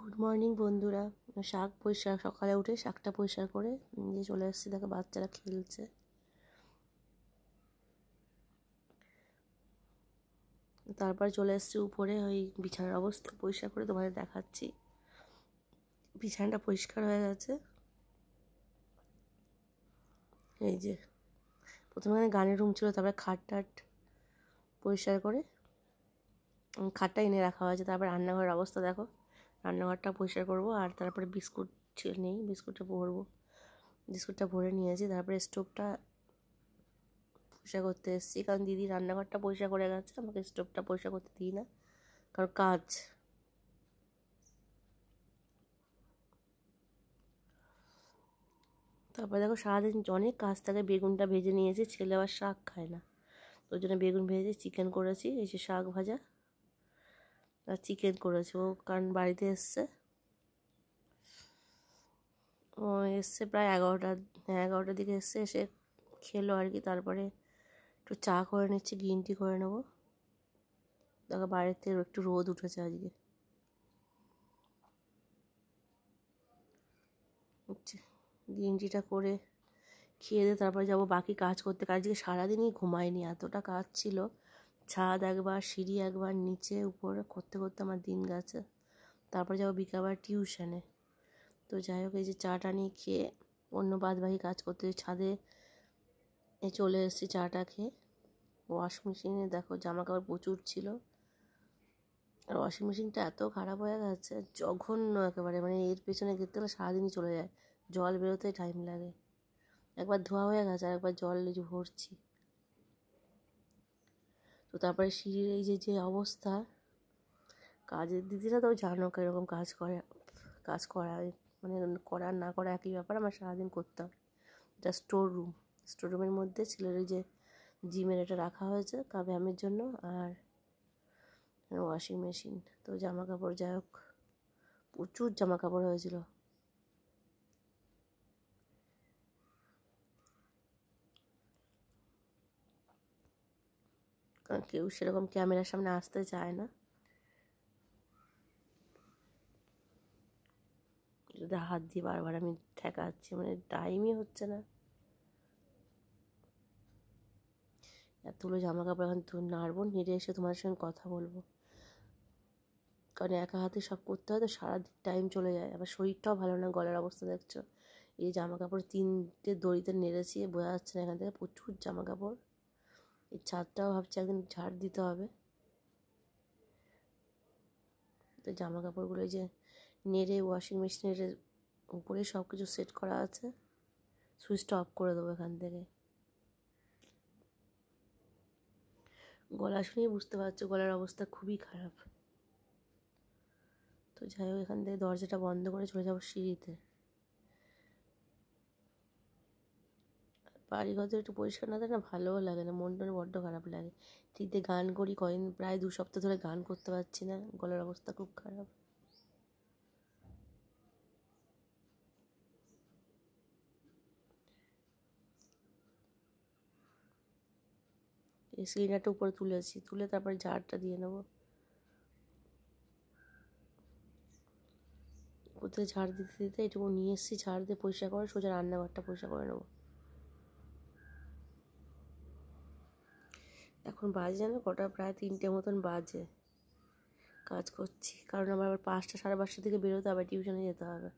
good morning বন্ধুরা শাক পরিষ্কার সকালে উঠে শাকটা পরিষ্কার করে নিয়ে চলে আসছি দেখো বাচ্চারা খেলছে তারপর চলে আসছি উপরে ওই বিছানার অবস্থা পরিষ্কার করে তোমাদের দেখাচ্ছি বিছানাটা পরিষ্কার হয়ে গেছে এই যে প্রথমে গানের রুম ছিল তারপরে খাট টাট পরিষ্কার করে খাটটা এনে রাখা হয়েছে তারপর রান্নাঘরের অবস্থা দেখো রান্নাঘরটা পরিষ্কার করবো আর তারপরে বিস্কুট নেই বিস্কুটটা ভরবো বিস্কুটটা ভরে নিয়েছি তারপরে স্টোভটা পরিষ্কার করতে এসেছি কারণ দিদি রান্নাঘরটা পরিষ্কার করে গেছে আমাকে স্টোভটা পরিষ্কার করতে দিই না কারণ কাজ তারপরে দেখো সারাদিন অনেক কাজ থাকে বেগুনটা ভেজে নিয়েছি ছেলে আবার শাক খায় না ওই জন্য বেগুন ভেজে চিকেন করেছি এই যে শাক ভাজা চিকেন করেছে ও কারণ বাড়িতে এসছে ও এসছে প্রায় এগারোটা হ্যাঁ এগারোটার দিকে এসছে এসে খেলো আর কি তারপরে একটু চা করে নিচ্ছি গ্রিন টি করে নেবো দেখো বাড়িতে একটু রোদ উঠেছে আজকে গ্রিন টিটা করে খেয়ে দিয়ে তারপরে যাবো বাকি কাজ করতে কাজকে সারাদিনই ঘুমাইনি এতটা কাজ ছিল ছাদ একবার সিঁড়ি একবার নিচে উপরে করতে করতে আমার দিন গেছে তারপর যাবো বিকাবার টিউশনে তো যাই হোক এই যে চাটা নিয়ে খেয়ে অন্য বাদবাহী কাজ করতে ছাদে চলে এসেছি চাটা খেয়ে ওয়াশিং মেশিনে দেখো জামা কাপড় প্রচুর ছিল আর ওয়াশিং মেশিনটা এত খারাপ হয়ে গেছে জঘন্য একেবারে মানে এর পেছনে গেতে গেলে সারাদিনই চলে যায় জল বেরোতে টাইম লাগে একবার ধোয়া হয়ে গেছে আর একবার জল ভরছি তারপরে সিঁড়ির এই যে যে অবস্থা কাজের দিদিরা তো জানো কীরকম কাজ করে কাজ করা মানে করা না করা একই ব্যাপার আমার সারাদিন করতে হবে এটা স্টোর রুম স্টোর রুমের মধ্যে ছেলের যে জিমের এটা রাখা হয়েছে কা ব্যায়ামের জন্য আর ওয়াশিং মেশিন তো জামা কাপড় যাই হোক প্রচুর জামা কাপড় হয়েছিল কেউ সেরকম ক্যামেরার সামনে আসতে চায় না যদি হাত দিয়ে বারবার আমি ঠেকাচ্ছি মানে টাইমই হচ্ছে না এতগুলো জামা কাপড় এখন তো নাড়বো নেড়ে এসে তোমার সঙ্গে কথা বলবো কারণ একা হাতে সব করতে হয় তো সারাদিন টাইম চলে যায় আবার শরীরটাও ভালো না গলার অবস্থা দেখছো এই জামা কাপড় তিনটে দড়িতে নেড়েছি বোঝা যাচ্ছে না এখান থেকে প্রচুর জামা কাপড় এই ছাদটাও ভাবছি একদিন ঝাড় দিতে হবে তো জামা কাপড়গুলো যে নেড়ে ওয়াশিং মেশিনের উপরে সব কিছু সেট করা আছে সুইচটা অফ করে দেবো এখান থেকে গলা শুনেই বুঝতে পারছো গলার অবস্থা খুবই খারাপ তো যাই হোক এখান থেকে দরজাটা বন্ধ করে চলে যাবো সিঁড়িতে বাড়িঘর যদি একটু পরিষ্কার না থাকে না ভালোও লাগে না মন টন বড্ড খারাপ লাগে ঠিক দিয়ে গান করি কয়েন প্রায় দু সপ্তাহ ধরে গান করতে পারছি না গলার অবস্থা খুব খারাপ এই সিলিন্ডারটা উপরে তুলেছি তুলে তারপরে জারটা দিয়ে নেবো কোথায় ঝাড় দিতে দিতে এটুকু নিয়ে এসেছি ঝাড় দিয়ে পরিষ্কার করে সোজা রান্নাঘরটা পরিষ্কার করে নেবো এখন বাজে জানো কটা প্রায় তিনটে মতন বাজে কাজ করছি কারণ আমার আবার পাঁচটা সাড়ে পাঁচটা থেকে বেরোতে হবে টিউশনে যেতে হবে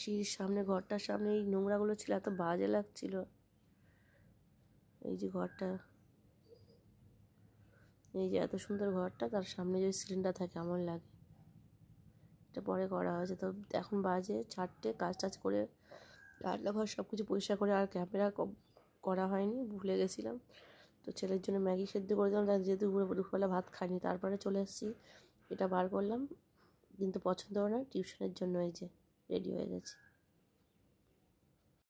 সিঁড়ির সামনে ঘরটার সামনে এই নোংরাগুলো ছিল এত বাজে লাগছিল এই যে ঘরটা এই যে এত সুন্দর ঘরটা তার সামনে যে সিলিন্ডার থাকে এমন লাগে এটা পরে করা হয়েছে তো এখন বাজে চারটে কাজ টাজ করে ঘর সব কিছু পরিষ্কার করে আর ক্যামেরা করা হয়নি ভুলে গেছিলাম তো ছেলের জন্য ম্যাগি সেদ্ধ করে দিলাম তার যেহেতু দুপুরবেলা ভাত খাইনি তারপরে চলে এসেছি এটা বার করলাম কিন্তু পছন্দ হয় না টিউশনের জন্য এই যে রেডি হয়ে গেছে